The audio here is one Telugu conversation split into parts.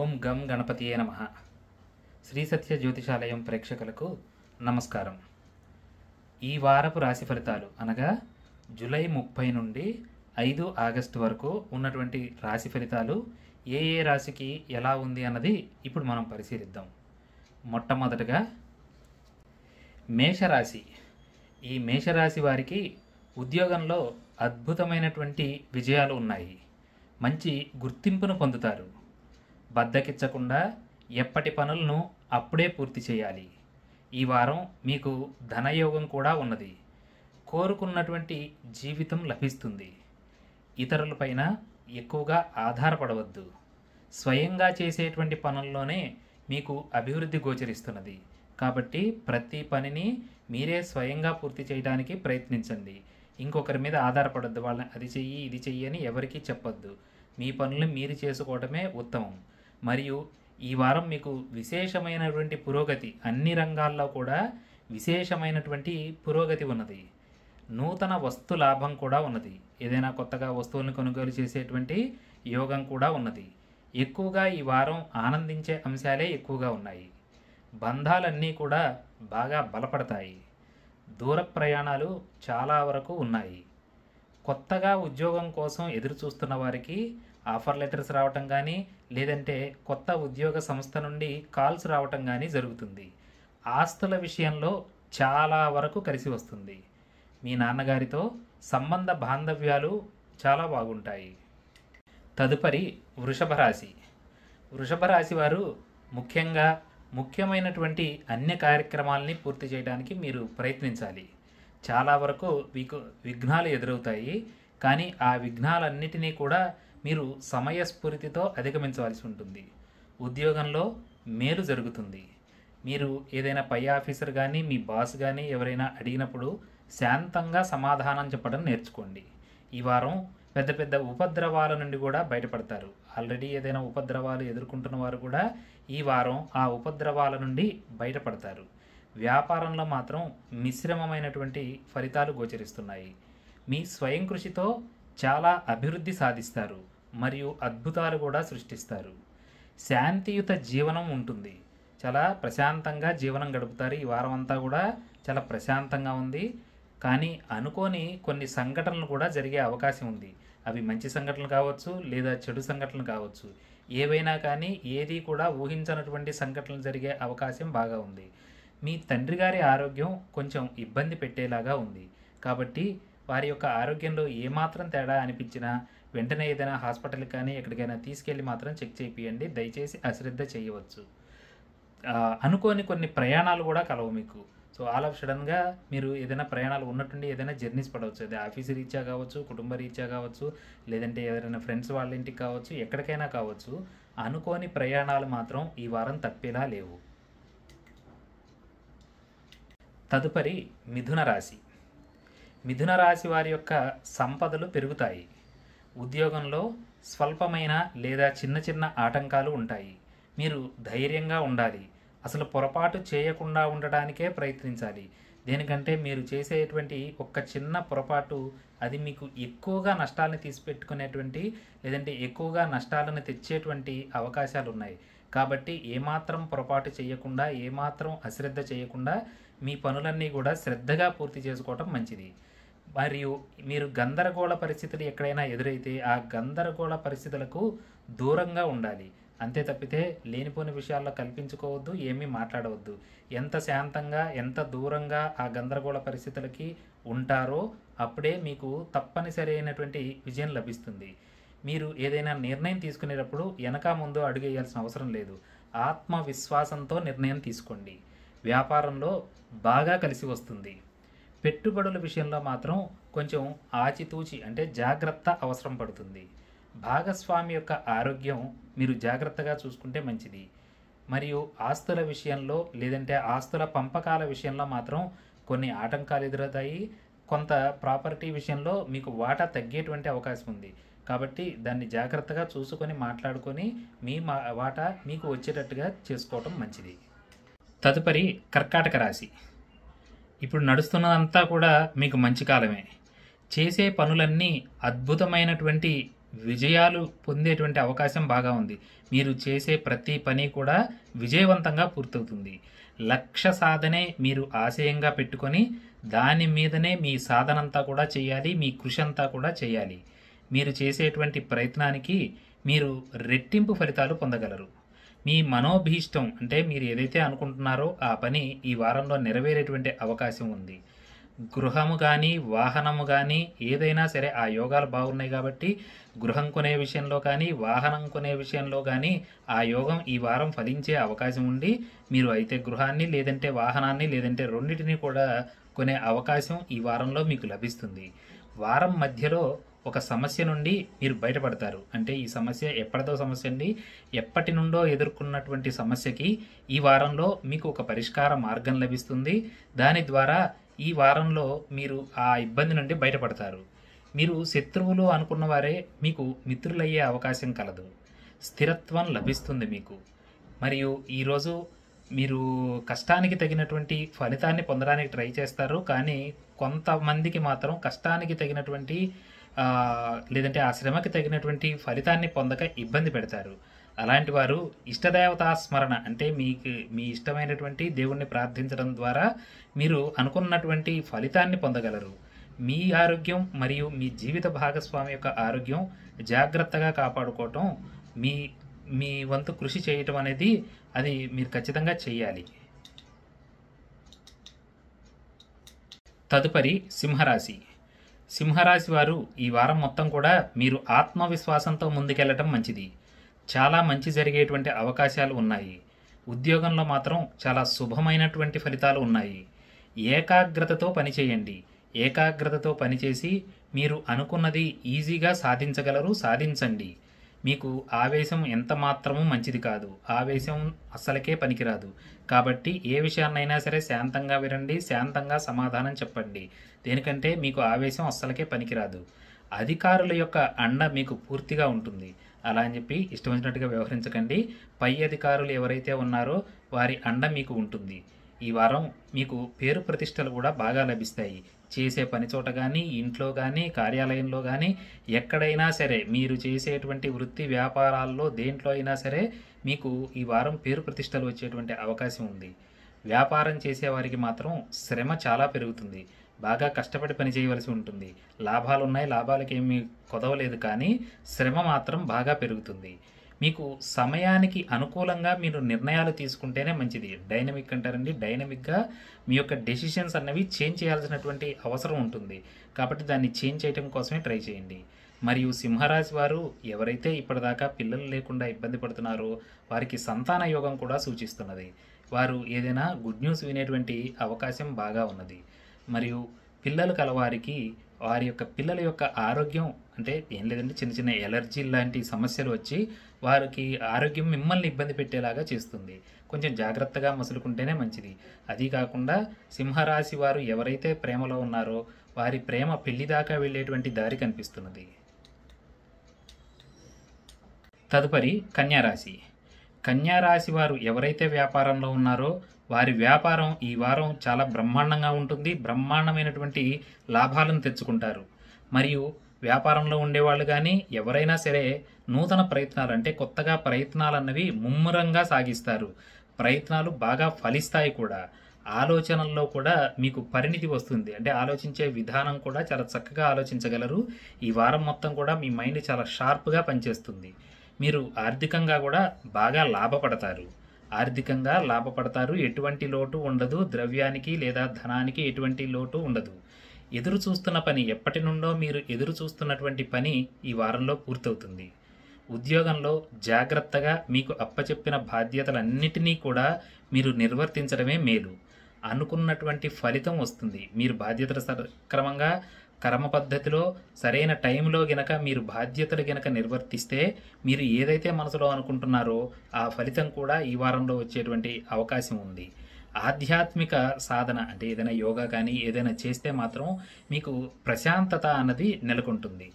ఓం గం గణపతియే నమ శ్రీ సత్య జ్యోతిషాలయం ప్రేక్షకులకు నమస్కారం ఈ వారపు రాశి ఫలితాలు అనగా జూలై ముప్పై నుండి ఐదు ఆగస్టు వరకు ఉన్నటువంటి రాశి ఫలితాలు ఏ ఏ రాశికి ఎలా ఉంది అన్నది ఇప్పుడు మనం పరిశీలిద్దాం మొట్టమొదటగా మేషరాశి ఈ మేషరాశి వారికి ఉద్యోగంలో అద్భుతమైనటువంటి విజయాలు ఉన్నాయి మంచి గుర్తింపును పొందుతారు బద్దకిచ్చకుండా ఎప్పటి పనులను అప్పుడే పూర్తి చేయాలి ఈ వారం మీకు ధనయోగం కూడా ఉన్నది కోరుకున్నటువంటి జీవితం లభిస్తుంది ఇతరులపైన ఎక్కువగా ఆధారపడవద్దు స్వయంగా చేసేటువంటి పనుల్లోనే మీకు అభివృద్ధి గోచరిస్తున్నది కాబట్టి ప్రతి పనిని మీరే స్వయంగా పూర్తి చేయడానికి ప్రయత్నించండి ఇంకొకరి మీద ఆధారపడద్దు వాళ్ళని అది చెయ్యి ఇది చెయ్యి అని ఎవరికీ చెప్పొద్దు మీ పనులు మీరు చేసుకోవడమే ఉత్తమం మరియు ఈ వారం మీకు విశేషమైనటువంటి పురోగతి అన్ని రంగాల్లో కూడా విశేషమైనటువంటి పురోగతి ఉన్నది నూతన వస్తు లాభం కూడా ఉన్నది ఏదైనా కొత్తగా వస్తువులను కొనుగోలు చేసేటువంటి యోగం కూడా ఉన్నది ఎక్కువగా ఈ వారం ఆనందించే అంశాలే ఎక్కువగా ఉన్నాయి బంధాలన్నీ కూడా బాగా బలపడతాయి దూర ప్రయాణాలు చాలా వరకు ఉన్నాయి కొత్తగా ఉద్యోగం కోసం ఎదురు చూస్తున్న వారికి ఆఫర్ లెటర్స్ రావటం కానీ లేదంటే కొత్త ఉద్యోగ సంస్థ నుండి కాల్స్ రావటం కానీ జరుగుతుంది ఆస్తుల విషయంలో చాలా వరకు కలిసి వస్తుంది మీ నాన్నగారితో సంబంధ బాంధవ్యాలు చాలా బాగుంటాయి తదుపరి వృషభ రాశి వృషభ రాశి వారు ముఖ్యంగా ముఖ్యమైనటువంటి అన్ని కార్యక్రమాలని పూర్తి చేయడానికి మీరు ప్రయత్నించాలి చాలా వరకు మీకు విఘ్నాలు ఎదురవుతాయి కానీ ఆ విఘ్నాలన్నిటినీ కూడా మీరు సమయస్ఫూర్తితో అధిగమించవలసి ఉంటుంది ఉద్యోగంలో మేలు జరుగుతుంది మీరు ఏదైనా పై ఆఫీసర్ కానీ మీ బాస్ కానీ ఎవరైనా అడిగినప్పుడు శాంతంగా సమాధానం చెప్పడం నేర్చుకోండి ఈ వారం పెద్ద పెద్ద ఉపద్రవాల నుండి కూడా బయటపడతారు ఆల్రెడీ ఏదైనా ఉపద్రవాలు ఎదుర్కొంటున్న వారు కూడా ఈ వారం ఆ ఉపద్రవాల నుండి బయటపడతారు వ్యాపారంలో మాత్రం మిశ్రమమైనటువంటి ఫలితాలు గోచరిస్తున్నాయి మీ స్వయం కృషితో చాలా అభివృద్ధి సాధిస్తారు మరియు అద్భుతాలు కూడా సృష్టిస్తారు శాంతియుత జీవనం ఉంటుంది చాలా ప్రశాంతంగా జీవనం గడుపుతారు ఈ వారం అంతా కూడా చాలా ప్రశాంతంగా ఉంది కానీ అనుకోని కొన్ని సంఘటనలు కూడా జరిగే అవకాశం ఉంది అవి మంచి సంఘటనలు కావచ్చు లేదా చెడు సంఘటనలు కావచ్చు ఏవైనా కానీ ఏది కూడా ఊహించనటువంటి సంఘటనలు జరిగే అవకాశం బాగా ఉంది మీ తండ్రి గారి ఆరోగ్యం కొంచెం ఇబ్బంది పెట్టేలాగా ఉంది కాబట్టి వారి యొక్క ఆరోగ్యంలో ఏమాత్రం తేడా అనిపించినా వెంటనే ఏదైనా హాస్పిటల్ కానీ ఎక్కడికైనా తీసుకెళ్ళి మాత్రం చెక్ చేయించండి దయచేసి అశ్రద్ధ చేయవచ్చు అనుకోని కొన్ని ప్రయాణాలు కూడా కలవు మీకు సో ఆల్ ఆఫ్ సడన్గా మీరు ఏదైనా ప్రయాణాలు ఉన్నట్టుండి ఏదైనా జర్నీస్ పడవచ్చు అది ఆఫీస్ రీత్యా కావచ్చు కుటుంబ రీత్యా కావచ్చు లేదంటే ఎవరైనా ఫ్రెండ్స్ వాళ్ళ ఇంటికి కావచ్చు ఎక్కడికైనా కావచ్చు అనుకోని ప్రయాణాలు మాత్రం ఈ వారం తప్పేలా లేవు తదుపరి మిథున రాశి మిథున రాశి వారి యొక్క సంపదలు పెరుగుతాయి ఉద్యోగంలో స్వల్పమైన లేదా చిన్న చిన్న ఆటంకాలు ఉంటాయి మీరు ధైర్యంగా ఉండాలి అసలు పొరపాటు చేయకుండా ఉండడానికే ప్రయత్నించాలి దేనికంటే మీరు చేసేటువంటి ఒక్క చిన్న పొరపాటు అది మీకు ఎక్కువగా నష్టాలను తీసిపెట్టుకునేటువంటి లేదంటే ఎక్కువగా నష్టాలను తెచ్చేటువంటి అవకాశాలు ఉన్నాయి కాబట్టి ఏమాత్రం పొరపాటు చేయకుండా ఏమాత్రం అశ్రద్ధ చేయకుండా మీ పనులన్నీ కూడా శ్రద్ధగా పూర్తి చేసుకోవటం మంచిది మరియు మీరు గందరగోళ పరిస్థితులు ఎక్కడైనా ఎదురైతే ఆ గందరగోళ పరిస్థితులకు దూరంగా ఉండాలి అంతే తప్పితే లేనిపోని విషయాల్లో కల్పించుకోవద్దు ఏమీ మాట్లాడవద్దు ఎంత శాంతంగా ఎంత దూరంగా ఆ గందరగోళ పరిస్థితులకి ఉంటారో అప్పుడే మీకు తప్పనిసరి అయినటువంటి విజయం లభిస్తుంది మీరు ఏదైనా నిర్ణయం తీసుకునేటప్పుడు వెనక ముందు అడుగేయాల్సిన అవసరం లేదు ఆత్మవిశ్వాసంతో నిర్ణయం తీసుకోండి వ్యాపారంలో బాగా కలిసి వస్తుంది పెట్టుబడుల విషయంలో మాత్రం కొంచెం ఆచితూచి అంటే జాగ్రత్త అవసరం పడుతుంది భాగస్వామి యొక్క ఆరోగ్యం మీరు జాగ్రత్తగా చూసుకుంటే మంచిది మరియు ఆస్తుల విషయంలో లేదంటే ఆస్తుల పంపకాల విషయంలో మాత్రం కొన్ని ఆటంకాలు ఎదురవుతాయి కొంత ప్రాపర్టీ విషయంలో మీకు వాటా తగ్గేటువంటి అవకాశం ఉంది కాబట్టి దాన్ని జాగ్రత్తగా చూసుకొని మాట్లాడుకొని మీ వాటా మీకు వచ్చేటట్టుగా చేసుకోవటం మంచిది తదుపరి కర్కాటక రాశి ఇప్పుడు నడుస్తున్నదంతా కూడా మీకు మంచి కాలమే చేసే పనులన్నీ అద్భుతమైనటువంటి విజయాలు పొందేటువంటి అవకాశం బాగా ఉంది మీరు చేసే ప్రతి పని కూడా విజయవంతంగా పూర్తవుతుంది లక్ష్య సాధనే మీరు ఆశయంగా పెట్టుకొని దాని మీదనే మీ సాధనంతా కూడా చేయాలి మీ కృషి అంతా కూడా చేయాలి మీరు చేసేటువంటి ప్రయత్నానికి మీరు రెట్టింపు ఫలితాలు పొందగలరు మీ మనోభీష్టం అంటే మీరు ఏదైతే అనుకుంటున్నారో ఆ పని ఈ వారంలో నెరవేరేటువంటి అవకాశం ఉంది గృహము కానీ వాహనము కానీ ఏదైనా సరే ఆ యోగాలు బాగున్నాయి కాబట్టి గృహం కొనే విషయంలో కానీ వాహనం కొనే విషయంలో కానీ ఆ యోగం ఈ వారం ఫలించే అవకాశం ఉండి మీరు అయితే గృహాన్ని లేదంటే వాహనాన్ని లేదంటే రెండింటిని కూడా కొనే అవకాశం ఈ వారంలో మీకు లభిస్తుంది వారం మధ్యలో ఒక సమస్య నుండి మీరు బయటపడతారు అంటే ఈ సమస్య ఎప్పటిదో సమస్య అండి ఎప్పటి నుండో ఎదుర్కొన్నటువంటి సమస్యకి ఈ వారంలో మీకు ఒక పరిష్కార మార్గం లభిస్తుంది దాని ద్వారా ఈ వారంలో మీరు ఆ ఇబ్బంది నుండి బయటపడతారు మీరు శత్రువులు అనుకున్న వారే మీకు మిత్రులయ్యే అవకాశం కలదు స్థిరత్వం లభిస్తుంది మీకు మరియు ఈరోజు మీరు కష్టానికి తగినటువంటి ఫలితాన్ని పొందడానికి ట్రై చేస్తారు కానీ కొంతమందికి మాత్రం కష్టానికి తగినటువంటి లేదంటే ఆ శ్రమకి తగినటువంటి ఫలితాన్ని పొందక ఇబ్బంది పెడతారు అలాంటి వారు ఇష్టదేవతా స్మరణ అంటే మీకు మీ ఇష్టమైనటువంటి దేవుణ్ణి ప్రార్థించడం ద్వారా మీరు అనుకున్నటువంటి ఫలితాన్ని పొందగలరు మీ ఆరోగ్యం మరియు మీ జీవిత భాగస్వామి యొక్క ఆరోగ్యం జాగ్రత్తగా కాపాడుకోవటం మీ మీ వంతు కృషి చేయటం అనేది అది మీరు ఖచ్చితంగా చేయాలి తదుపరి సింహరాశి సింహరాశి వారు ఈ వారం మొత్తం కూడా మీరు ఆత్మవిశ్వాసంతో ముందుకెళ్లటం మంచిది చాలా మంచి జరిగేటువంటి అవకాశాలు ఉన్నాయి ఉద్యోగంలో మాత్రం చాలా శుభమైనటువంటి ఫలితాలు ఉన్నాయి ఏకాగ్రతతో పనిచేయండి ఏకాగ్రతతో పనిచేసి మీరు అనుకున్నది ఈజీగా సాధించగలరు సాధించండి మీకు ఆవేశం ఎంత మాత్రమూ మంచిది కాదు ఆవేశం అస్సలకే పనికిరాదు కాబట్టి ఏ విషయాన్నైనా సరే శాంతంగా వినండి శాంతంగా సమాధానం చెప్పండి దేనికంటే మీకు ఆవేశం అస్సలకే పనికిరాదు అధికారుల యొక్క అండ మీకు పూర్తిగా ఉంటుంది అలా అని చెప్పి ఇష్టం వచ్చినట్టుగా వ్యవహరించకండి పై అధికారులు ఎవరైతే ఉన్నారో వారి అండ మీకు ఉంటుంది ఈ వారం మీకు పేరు ప్రతిష్టలు కూడా బాగా లభిస్తాయి చేసే పని చోట కానీ ఇంట్లో కానీ కార్యాలయంలో కానీ ఎక్కడైనా సరే మీరు చేసేటువంటి వృత్తి వ్యాపారాల్లో దేంట్లో అయినా సరే మీకు ఈ వారం పేరు ప్రతిష్టలు వచ్చేటువంటి అవకాశం ఉంది వ్యాపారం చేసేవారికి మాత్రం శ్రమ చాలా పెరుగుతుంది బాగా కష్టపడి పని చేయవలసి ఉంటుంది లాభాలు ఉన్నాయి లాభాలకేమీ కొదవలేదు కానీ శ్రమ మాత్రం బాగా పెరుగుతుంది మీకు సమయానికి అనుకూలంగా మీరు నిర్ణయాలు తీసుకుంటేనే మంచిది డైనమిక్ అంటారండి డైనమిక్గా మీ యొక్క డెసిషన్స్ అన్నవి చేంజ్ చేయాల్సినటువంటి అవసరం ఉంటుంది కాబట్టి దాన్ని చేంజ్ చేయడం కోసమే ట్రై చేయండి మరియు సింహరాశి వారు ఎవరైతే ఇప్పటిదాకా పిల్లలు లేకుండా ఇబ్బంది పడుతున్నారో వారికి సంతాన యోగం కూడా సూచిస్తున్నది వారు ఏదైనా గుడ్ న్యూస్ వినేటువంటి అవకాశం బాగా ఉన్నది మరియు పిల్లలు కలవారికి వారి యొక్క పిల్లల యొక్క ఆరోగ్యం అంటే ఏం లేదంటే చిన్న చిన్న ఎలర్జీ లాంటి సమస్యలు వచ్చి వారికి ఆరోగ్యం మిమ్మల్ని ఇబ్బంది పెట్టేలాగా చేస్తుంది కొంచెం జాగ్రత్తగా మసులుకుంటేనే మంచిది అది కాకుండా సింహరాశి వారు ఎవరైతే ప్రేమలో ఉన్నారో వారి ప్రేమ పెళ్లి దాకా వెళ్ళేటువంటి దారి కనిపిస్తున్నది తదుపరి కన్యారాశి కన్యారాశి వారు ఎవరైతే వ్యాపారంలో ఉన్నారో వారి వ్యాపారం ఈ వారం చాలా బ్రహ్మాండంగా ఉంటుంది బ్రహ్మాండమైనటువంటి లాభాలను తెచ్చుకుంటారు మరియు వ్యాపారంలో ఉండేవాళ్ళు కానీ ఎవరైనా సరే నూతన ప్రయత్నాలు అంటే కొత్తగా ప్రయత్నాలు అన్నవి ముమ్మరంగా సాగిస్తారు ప్రయత్నాలు బాగా ఫలిస్తాయి కూడా ఆలోచనల్లో కూడా మీకు పరిణితి వస్తుంది అంటే ఆలోచించే విధానం కూడా చాలా చక్కగా ఆలోచించగలరు ఈ వారం మొత్తం కూడా మీ మైండ్ చాలా షార్ప్గా పనిచేస్తుంది మీరు ఆర్థికంగా కూడా బాగా లాభపడతారు ఆర్థికంగా లాభపడతారు ఎటువంటి లోటు ఉండదు ద్రవ్యానికి లేదా ధనానికి ఎటువంటి లోటు ఉండదు ఎదురు చూస్తున్న పని ఎప్పటి నుండో మీరు ఎదురు చూస్తున్నటువంటి పని ఈ వారంలో పూర్తవుతుంది ఉద్యోగంలో జాగ్రత్తగా మీకు అప్పచెప్పిన బాధ్యతలన్నిటినీ కూడా మీరు నిర్వర్తించడమే మేలు అనుకున్నటువంటి ఫలితం వస్తుంది మీరు బాధ్యతల సక్రమంగా క్రమ పద్ధతిలో సరైన టైంలో గనక మీరు బాధ్యతలు గనక నిర్వర్తిస్తే మీరు ఏదైతే మనసులో అనుకుంటున్నారో ఆ ఫలితం కూడా ఈ వారంలో వచ్చేటువంటి అవకాశం ఉంది ఆధ్యాత్మిక సాధన అంటే ఏదైనా యోగా కానీ ఏదైనా చేస్తే మాత్రం మీకు ప్రశాంతత అన్నది నెలకొంటుంది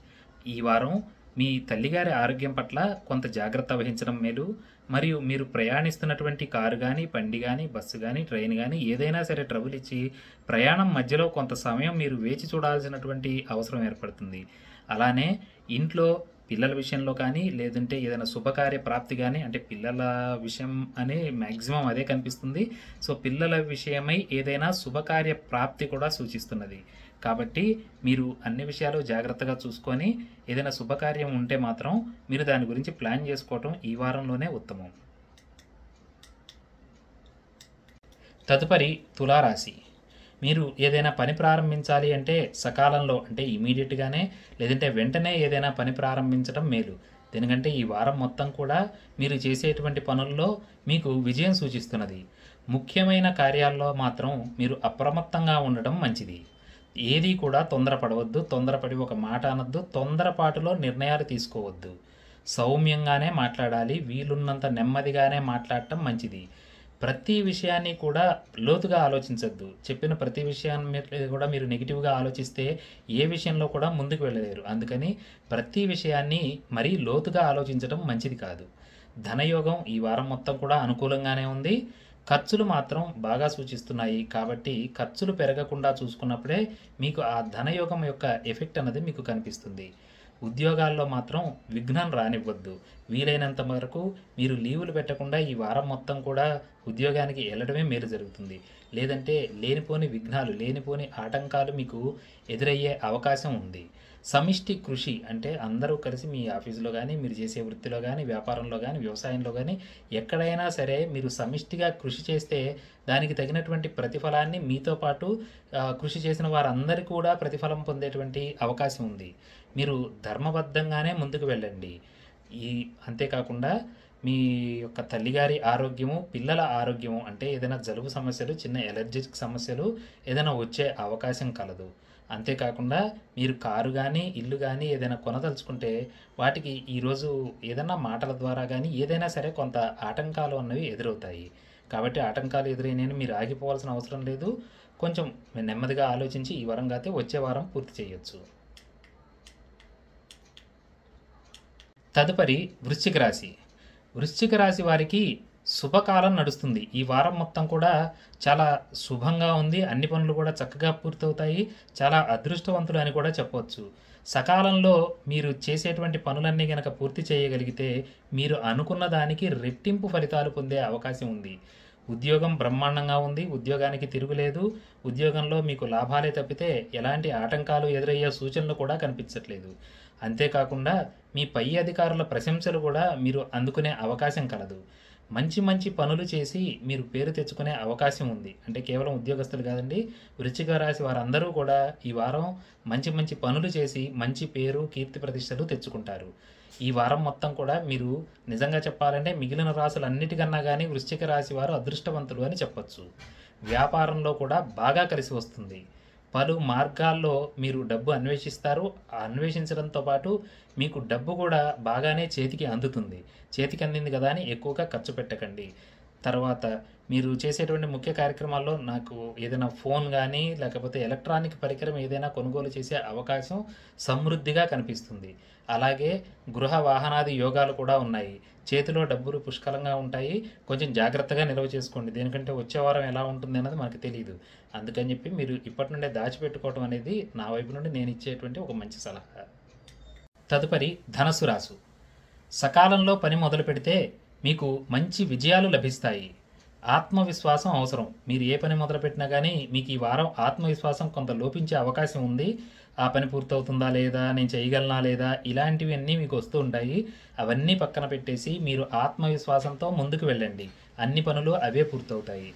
ఈ వారం మీ తల్లిగారి ఆరోగ్యం పట్ల కొంత జాగ్రత్త వహించడం మేలు మరియు మీరు ప్రయాణిస్తున్నటువంటి కారు కానీ బండి కానీ బస్సు కానీ ట్రైన్ కానీ ఏదైనా సరే ట్రబుల్ ఇచ్చి ప్రయాణం మధ్యలో కొంత సమయం మీరు వేచి చూడాల్సినటువంటి అవసరం ఏర్పడుతుంది అలానే ఇంట్లో పిల్లల విషయంలో కానీ లేదంటే ఏదైనా శుభకార్య ప్రాప్తి కానీ అంటే పిల్లల విషయం అని మ్యాక్సిమం అదే కనిపిస్తుంది సో పిల్లల విషయమై ఏదైనా శుభకార్య ప్రాప్తి కూడా సూచిస్తున్నది కాబట్టి మీరు అన్ని విషయాలు జాగ్రత్తగా చూసుకొని ఏదైనా శుభకార్యం ఉంటే మాత్రం మీరు దాని గురించి ప్లాన్ చేసుకోవటం ఈ వారంలోనే ఉత్తమం తదుపరి తులారాశి మీరు ఏదైనా పని ప్రారంభించాలి అంటే సకాలంలో అంటే ఇమీడియట్గానే లేదంటే వెంటనే ఏదైనా పని ప్రారంభించడం మేలు ఎందుకంటే ఈ వారం మొత్తం కూడా మీరు చేసేటువంటి పనుల్లో మీకు విజయం సూచిస్తున్నది ముఖ్యమైన కార్యాల్లో మాత్రం మీరు అప్రమత్తంగా ఉండడం మంచిది ఏది కూడా తొందరపడవద్దు తొందరపడి ఒక మాట అనొద్దు తొందరపాటులో నిర్ణయాలు తీసుకోవద్దు సౌమ్యంగానే మాట్లాడాలి వీలున్నంత నెమ్మదిగానే మాట్లాడటం మంచిది ప్రతి విషయాన్ని కూడా లోతుగా ఆలోచించద్దు చెప్పిన ప్రతి విషయాన్ని కూడా మీరు నెగిటివ్గా ఆలోచిస్తే ఏ విషయంలో కూడా ముందుకు వెళ్ళలేరు అందుకని ప్రతి విషయాన్ని మరీ లోతుగా ఆలోచించడం మంచిది కాదు ధనయోగం ఈ వారం మొత్తం కూడా అనుకూలంగానే ఉంది ఖర్చులు మాత్రం బాగా సూచిస్తున్నాయి కాబట్టి ఖర్చులు పెరగకుండా చూసుకున్నప్పుడే మీకు ఆ ధనయోగం యొక్క ఎఫెక్ట్ అన్నది మీకు కనిపిస్తుంది ఉద్యోగాల్లో మాత్రం విఘ్నం రానివ్వద్దు వీలైనంత వరకు మీరు లీవులు పెట్టకుండా ఈ వారం మొత్తం కూడా ఉద్యోగానికి వెళ్ళడమే మేలు జరుగుతుంది లేదంటే లేనిపోని విఘ్నాలు లేనిపోని ఆటంకాలు మీకు ఎదురయ్యే అవకాశం ఉంది సమిష్టి కృషి అంటే అందరూ కలిసి మీ ఆఫీసులో కానీ మీరు చేసే వృత్తిలో కానీ వ్యాపారంలో కానీ వ్యవసాయంలో కానీ ఎక్కడైనా సరే మీరు సమిష్టిగా కృషి చేస్తే దానికి తగినటువంటి ప్రతిఫలాన్ని మీతో పాటు కృషి చేసిన వారందరికీ కూడా ప్రతిఫలం పొందేటువంటి అవకాశం ఉంది మీరు ధర్మబద్ధంగానే ముందుకు వెళ్ళండి ఈ అంతేకాకుండా మీ యొక్క తల్లిగారి ఆరోగ్యము పిల్లల ఆరోగ్యము అంటే ఏదైనా జలుబు సమస్యలు చిన్న ఎలర్జిక్ సమస్యలు ఏదైనా వచ్చే అవకాశం కలదు అంతేకాకుండా మీరు కారు కానీ ఇల్లు కానీ ఏదైనా కొనదలుచుకుంటే వాటికి ఈరోజు ఏదైనా మాటల ద్వారా కానీ ఏదైనా సరే కొంత ఆటంకాలు అన్నవి ఎదురవుతాయి కాబట్టి ఆటంకాలు ఎదురైనా మీరు ఆగిపోవాల్సిన అవసరం లేదు కొంచెం నెమ్మదిగా ఆలోచించి ఈ వారం కాతే వచ్చే వారం పూర్తి చేయొచ్చు తదుపరి వృశ్చిక రాశి వృశ్చిక రాశి వారికి శుభకాలం నడుస్తుంది ఈ వారం మొత్తం కూడా చాలా శుభంగా ఉంది అన్ని పనులు కూడా చక్కగా పూర్తవుతాయి చాలా అదృష్టవంతులు అని కూడా చెప్పవచ్చు సకాలంలో మీరు చేసేటువంటి పనులన్నీ కనుక పూర్తి చేయగలిగితే మీరు అనుకున్న దానికి రెట్టింపు ఫలితాలు పొందే అవకాశం ఉంది ఉద్యోగం బ్రహ్మాండంగా ఉంది ఉద్యోగానికి తిరుగులేదు ఉద్యోగంలో మీకు లాభాలే తప్పితే ఎలాంటి ఆటంకాలు ఎదురయ్యే సూచనలు కూడా కనిపించట్లేదు అంతేకాకుండా మీ పై అధికారుల ప్రశంసలు కూడా మీరు అందుకునే అవకాశం కలదు మంచి మంచి పనులు చేసి మీరు పేరు తెచ్చుకునే అవకాశం ఉంది అంటే కేవలం ఉద్యోగస్తులు కాదండి వృచ్చిక రాశి వారందరూ కూడా ఈ వారం మంచి మంచి పనులు చేసి మంచి పేరు కీర్తి ప్రతిష్టలు తెచ్చుకుంటారు ఈ వారం మొత్తం కూడా మీరు నిజంగా చెప్పాలంటే మిగిలిన రాశులన్నిటికన్నా కానీ వృశ్చిక రాశి వారు అదృష్టవంతులు అని చెప్పచ్చు వ్యాపారంలో కూడా బాగా కలిసి వస్తుంది పలు మార్గాల్లో మీరు డబ్బు అన్వేషిస్తారు అన్వేషించడంతో పాటు మీకు డబ్బు కూడా బాగానే చేతికి అందుతుంది చేతికి అందింది కదా అని ఎక్కువగా ఖర్చు పెట్టకండి తర్వాత మీరు చేసేటువంటి ముఖ్య కార్యక్రమాల్లో నాకు ఏదైనా ఫోన్ కానీ లేకపోతే ఎలక్ట్రానిక్ పరికరం ఏదైనా కొనుగోలు చేసే అవకాశం సమృద్ధిగా కనిపిస్తుంది అలాగే గృహ వాహనాది యోగాలు కూడా ఉన్నాయి చేతిలో డబ్బులు పుష్కలంగా ఉంటాయి కొంచెం జాగ్రత్తగా నిల్వ చేసుకోండి దేనికంటే వచ్చే వారం ఎలా ఉంటుంది అన్నది మనకు తెలియదు అందుకని చెప్పి మీరు ఇప్పటి నుండే దాచిపెట్టుకోవడం అనేది నా వైపు నుండి నేను ఇచ్చేటువంటి ఒక మంచి సలహా తదుపరి ధనసు రాసు సకాలంలో పని మొదలు పెడితే మీకు మంచి విజయాలు లభిస్తాయి ఆత్మవిశ్వాసం అవసరం మీరు ఏ పని మొదలుపెట్టినా కానీ మీకు ఈ వారం ఆత్మవిశ్వాసం కొంత లోపించే అవకాశం ఉంది ఆ పని పూర్తవుతుందా లేదా నేను చేయగలనా లేదా ఇలాంటివన్నీ మీకు వస్తూ ఉంటాయి అవన్నీ పక్కన పెట్టేసి మీరు ఆత్మవిశ్వాసంతో ముందుకు వెళ్ళండి అన్ని పనులు అవే పూర్తవుతాయి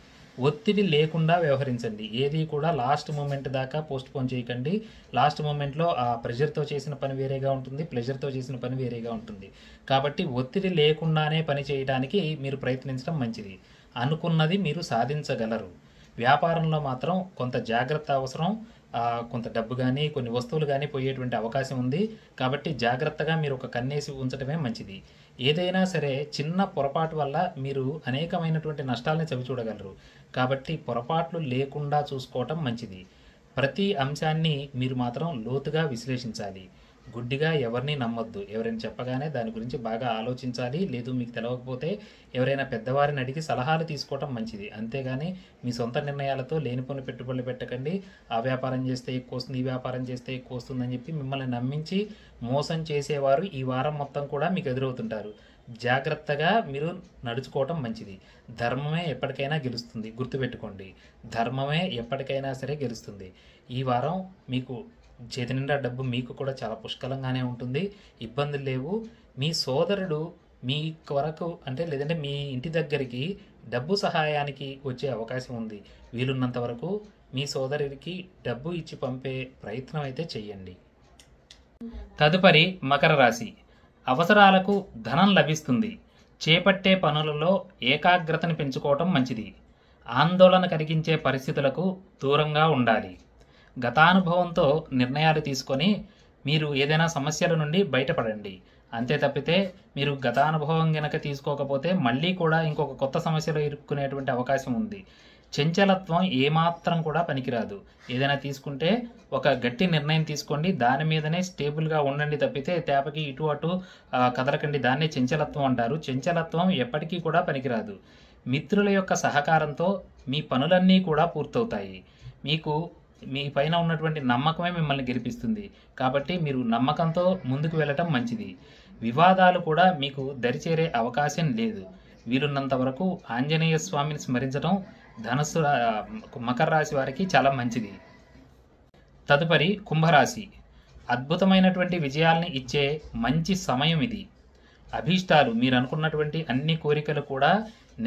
ఒత్తిడి లేకుండా వ్యవహరించండి ఏది కూడా లాస్ట్ మూమెంట్ దాకా పోస్ట్ పోన్ చేయకండి లాస్ట్ మూమెంట్లో ఆ ప్రెషర్తో చేసిన పని వేరేగా ఉంటుంది ప్లెజర్తో చేసిన పని వేరేగా ఉంటుంది కాబట్టి ఒత్తిడి లేకుండానే పని చేయడానికి మీరు ప్రయత్నించడం మంచిది అనుకున్నది మీరు సాధించగలరు వ్యాపారంలో మాత్రం కొంత జాగ్రత్త అవసరం కొంత డబ్బు కానీ కొన్ని వస్తువులు కానీ పోయేటువంటి అవకాశం ఉంది కాబట్టి జాగ్రత్తగా మీరు ఒక కన్నేసి ఉంచడమే మంచిది ఏదైనా సరే చిన్న పొరపాటు వల్ల మీరు అనేకమైనటువంటి నష్టాలని చవి చూడగలరు కాబట్టి పొరపాట్లు లేకుండా చూసుకోవటం మంచిది ప్రతి అంశాన్ని మీరు మాత్రం లోతుగా విశ్లేషించాలి గుడ్డిగా ఎవరిని నమ్మొద్దు ఎవరైనా చెప్పగానే దాని గురించి బాగా ఆలోచించాలి లేదు మీకు తెలవకపోతే ఎవరైనా పెద్దవారిని అడిగి సలహాలు తీసుకోవటం మంచిది అంతేగాని మీ సొంత నిర్ణయాలతో లేనిపోని పెట్టుబడులు పెట్టకండి ఆ వ్యాపారం చేస్తే ఎక్కువ వస్తుంది ఈ వ్యాపారం చేస్తే ఎక్కువ వస్తుందని చెప్పి మిమ్మల్ని నమ్మించి మోసం చేసేవారు ఈ వారం మొత్తం కూడా మీకు ఎదురవుతుంటారు జాగ్రత్తగా మీరు నడుచుకోవటం మంచిది ధర్మమే ఎప్పటికైనా గెలుస్తుంది గుర్తుపెట్టుకోండి ధర్మమే ఎప్పటికైనా సరే గెలుస్తుంది ఈ వారం మీకు చేతి నిండా డబ్బు మీకు కూడా చాలా పుష్కలంగానే ఉంటుంది ఇబ్బందులు లేవు మీ సోదరుడు మీ కొరకు అంటే లేదంటే మీ ఇంటి దగ్గరికి డబ్బు సహాయానికి వచ్చే అవకాశం ఉంది వీలున్నంత వరకు మీ సోదరుడికి డబ్బు ఇచ్చి పంపే ప్రయత్నం అయితే చేయండి తదుపరి మకర రాశి అవసరాలకు ధనం లభిస్తుంది చేపట్టే పనులలో ఏకాగ్రతను పెంచుకోవటం మంచిది ఆందోళన కలిగించే పరిస్థితులకు దూరంగా ఉండాలి గతానుభవంతో నిర్ణయాలు తీసుకొని మీరు ఏదైనా సమస్యల నుండి బయటపడండి అంతే తప్పితే మీరు గతానుభవం గనక తీసుకోకపోతే మళ్ళీ కూడా ఇంకొక కొత్త సమస్యలో ఇరుక్కునేటువంటి అవకాశం ఉంది చంచలత్వం ఏమాత్రం కూడా పనికిరాదు ఏదైనా తీసుకుంటే ఒక గట్టి నిర్ణయం తీసుకోండి దాని మీదనే స్టేబుల్గా ఉండండి తప్పితే తేపకి ఇటు అటు కదలకండి దాన్నే చంచలత్వం అంటారు చంచలత్వం ఎప్పటికీ కూడా పనికిరాదు మిత్రుల యొక్క సహకారంతో మీ పనులన్నీ కూడా పూర్తవుతాయి మీకు మీ పైన ఉన్నటువంటి నమ్మకమే మిమ్మల్ని గెలిపిస్తుంది కాబట్టి మీరు నమ్మకంతో ముందుకు వెళ్ళటం మంచిది వివాదాలు కూడా మీకు దరిచేరే అవకాశం లేదు వీలున్నంత వరకు ఆంజనేయ స్వామిని స్మరించడం ధనస్సు మకర రాశి వారికి చాలా మంచిది తదుపరి కుంభరాశి అద్భుతమైనటువంటి విజయాల్ని ఇచ్చే మంచి సమయం ఇది అభీష్టాలు మీరు అనుకున్నటువంటి అన్ని కోరికలు కూడా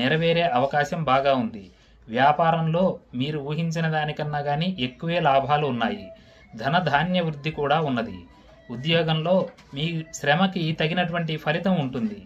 నెరవేరే అవకాశం బాగా ఉంది వ్యాపారంలో మీరు ఊహించిన దానికన్నా కానీ ఎక్కువే లాభాలు ఉన్నాయి ధన ధాన్య వృద్ధి కూడా ఉన్నది ఉద్యోగంలో మీ శ్రమకి తగినటువంటి ఫలితం ఉంటుంది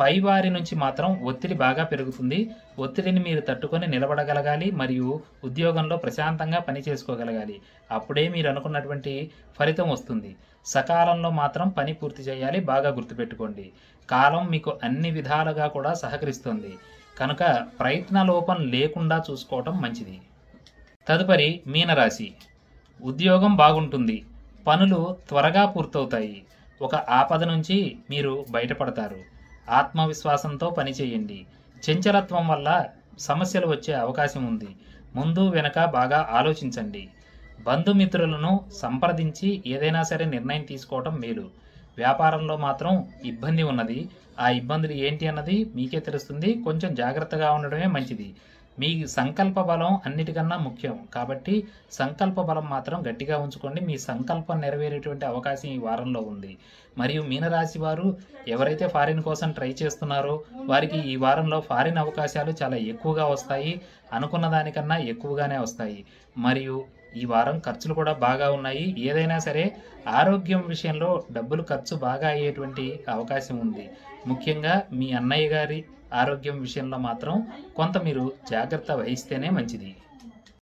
పైవారి నుంచి మాత్రం ఒత్తిడి బాగా పెరుగుతుంది ఒత్తిడిని మీరు తట్టుకొని నిలబడగలగాలి మరియు ఉద్యోగంలో ప్రశాంతంగా పని చేసుకోగలగాలి అప్పుడే మీరు అనుకున్నటువంటి ఫలితం వస్తుంది సకాలంలో మాత్రం పని పూర్తి చేయాలి బాగా గుర్తుపెట్టుకోండి కాలం మీకు అన్ని విధాలుగా కూడా సహకరిస్తుంది కనుక ప్రయత్నలోపం లేకుండా చూసుకోవటం మంచిది తదుపరి మీనరాశి ఉద్యోగం బాగుంటుంది పనులు త్వరగా పూర్తవుతాయి ఒక ఆపద నుంచి మీరు బయటపడతారు ఆత్మవిశ్వాసంతో పనిచేయండి చంచలత్వం వల్ల సమస్యలు వచ్చే అవకాశం ఉంది ముందు వెనక బాగా ఆలోచించండి బంధుమిత్రులను సంప్రదించి ఏదైనా సరే నిర్ణయం తీసుకోవటం మేలు వ్యాపారంలో మాత్రం ఇబ్బంది ఉన్నది ఆ ఇబ్బందులు ఏంటి అన్నది మీకే తెలుస్తుంది కొంచెం జాగ్రత్తగా ఉండడమే మంచిది మీ సంకల్ప బలం అన్నిటికన్నా ముఖ్యం కాబట్టి సంకల్ప బలం మాత్రం గట్టిగా ఉంచుకోండి మీ సంకల్పం నెరవేరేటువంటి అవకాశం ఈ వారంలో ఉంది మరియు మీనరాశి వారు ఎవరైతే ఫారిన్ కోసం ట్రై చేస్తున్నారో వారికి ఈ వారంలో ఫారిన్ అవకాశాలు చాలా ఎక్కువగా వస్తాయి అనుకున్న దానికన్నా ఎక్కువగానే వస్తాయి మరియు ఈ వారం ఖర్చులు కూడా బాగా ఉన్నాయి ఏదైనా సరే ఆరోగ్యం విషయంలో డబ్బులు ఖర్చు బాగా అయ్యేటువంటి అవకాశం ఉంది ముఖ్యంగా మీ అన్నయ్య గారి ఆరోగ్యం విషయంలో మాత్రం కొంత మీరు జాగ్రత్త వహిస్తేనే మంచిది